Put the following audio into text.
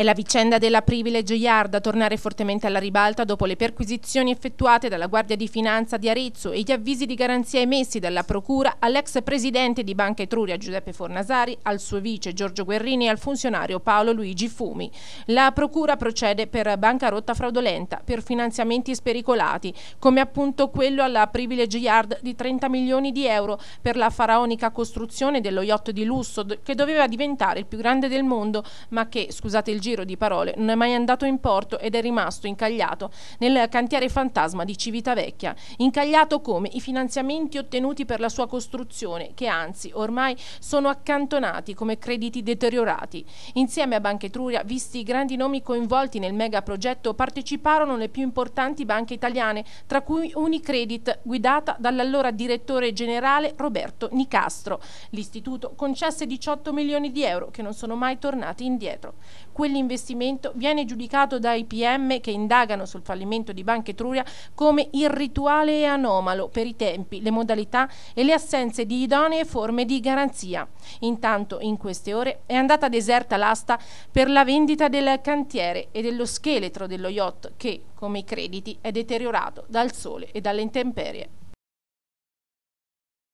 È la vicenda della privilege yard a tornare fortemente alla ribalta dopo le perquisizioni effettuate dalla Guardia di Finanza di Arezzo e gli avvisi di garanzia emessi dalla Procura all'ex presidente di Banca Etruria Giuseppe Fornasari, al suo vice Giorgio Guerrini e al funzionario Paolo Luigi Fumi. La Procura procede per bancarotta fraudolenta, per finanziamenti spericolati, come appunto quello alla Privilege Yard di 30 milioni di euro per la faraonica costruzione dello yacht di lusso che doveva diventare il più grande del mondo, ma che, scusate il giro, giro di parole non è mai andato in porto ed è rimasto incagliato nel cantiere fantasma di Civitavecchia, incagliato come i finanziamenti ottenuti per la sua costruzione, che anzi ormai sono accantonati come crediti deteriorati. Insieme a Banca Etruria, visti i grandi nomi coinvolti nel megaprogetto, parteciparono le più importanti banche italiane, tra cui Unicredit, guidata dall'allora direttore generale Roberto Nicastro. L'istituto concesse 18 milioni di euro che non sono mai tornati indietro. Quelli investimento viene giudicato dai PM che indagano sul fallimento di Banca Etruria come irrituale e anomalo per i tempi, le modalità e le assenze di idonee forme di garanzia. Intanto in queste ore è andata deserta l'asta per la vendita del cantiere e dello scheletro dello yacht che, come i crediti, è deteriorato dal sole e dalle intemperie.